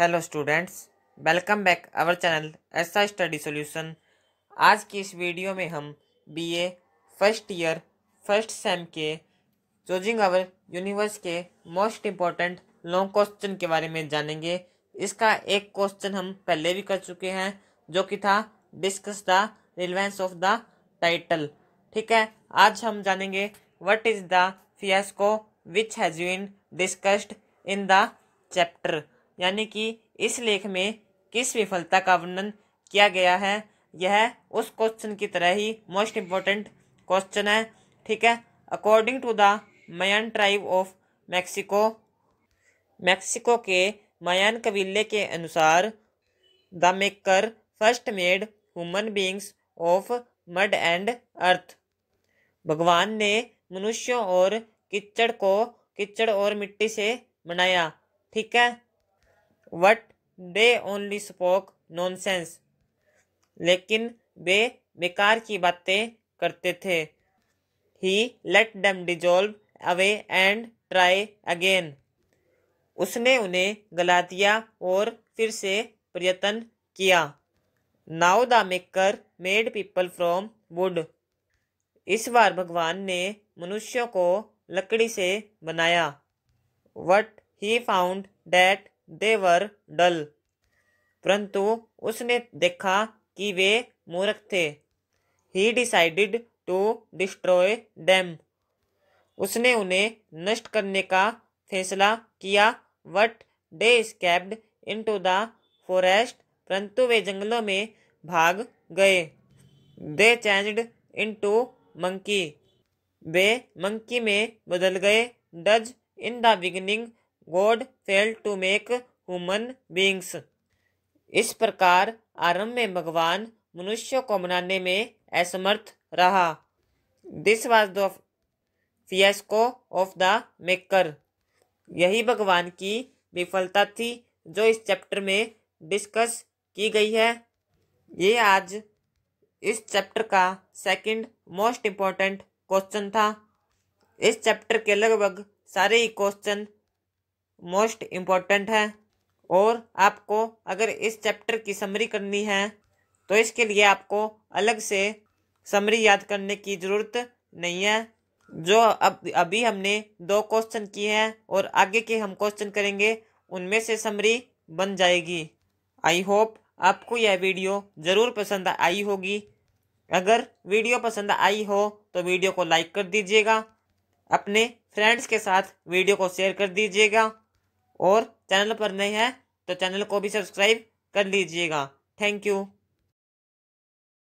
hello students welcome back our channel ऐसा study solution आज की इस वीडियो में हम BA first year first sem के चोजिंग आवर यूनिवर्स के मोस्ट इम्पॉर्टेंट लॉन्ग क्वेश्चन के बारे में जानेंगे इसका एक क्वेश्चन हम पहले भी कर चुके हैं जो कि था discuss the relevance of the title ठीक है आज हम जानेंगे what is the fiasco which has been discussed in the chapter यानी कि इस लेख में किस विफलता का वर्णन किया गया है यह उस क्वेश्चन की तरह ही मोस्ट इम्पोर्टेंट क्वेश्चन है ठीक है according to the Mayan tribe of Mexico Mexico के मयन कबीले के अनुसार the maker first made human beings of mud and earth भगवान ने मनुष्यों और किचड़ को किचड़ और मिट्टी से बनाया ठीक है what they only spoke sense लेकिन वे बेकार की बातें करते थे he let them dissolve away and try again उसने उन्हें गला दिया और फिर से प्रयत्न किया now the maker made people from wood इस बार भगवान ने मनुष्यों को लकड़ी से बनाया what he found that they were dull परंतु उसने देखा कि वे मूर्ख थे he decided to destroy them उसने उन्हें नष्ट करने का फैसला किया what they escaped into the forest परंतु वे जंगलों में भाग गए they changed into monkey वे मंकी में बदल गए thus in the beginning God fail to make human beings इस प्रकार आरंभ में भगवान मनुष्य को बनाने में असमर्थ रहा this was the fiasco of the maker यही भगवान की विफलता थी जो इस चैप्टर में डिस्कस की गई है ये आज इस चैप्टर का सेकंड मोस्ट इम्पॉर्टेंट क्वेश्चन था इस चैप्टर के लगभग सारे ही क्वेश्चन मोस्ट इम्पॉर्टेंट है और आपको अगर इस चैप्टर की समरी करनी है तो इसके लिए आपको अलग से समरी याद करने की ज़रूरत नहीं है जो अब अभी हमने दो क्वेश्चन किए हैं और आगे के हम क्वेश्चन करेंगे उनमें से समरी बन जाएगी आई होप आपको यह वीडियो ज़रूर पसंद आई होगी अगर वीडियो पसंद आई हो तो वीडियो को लाइक कर दीजिएगा अपने फ्रेंड्स के साथ वीडियो को शेयर कर दीजिएगा और चैनल पर नए हैं तो चैनल को भी सब्सक्राइब कर लीजिएगा थैंक यू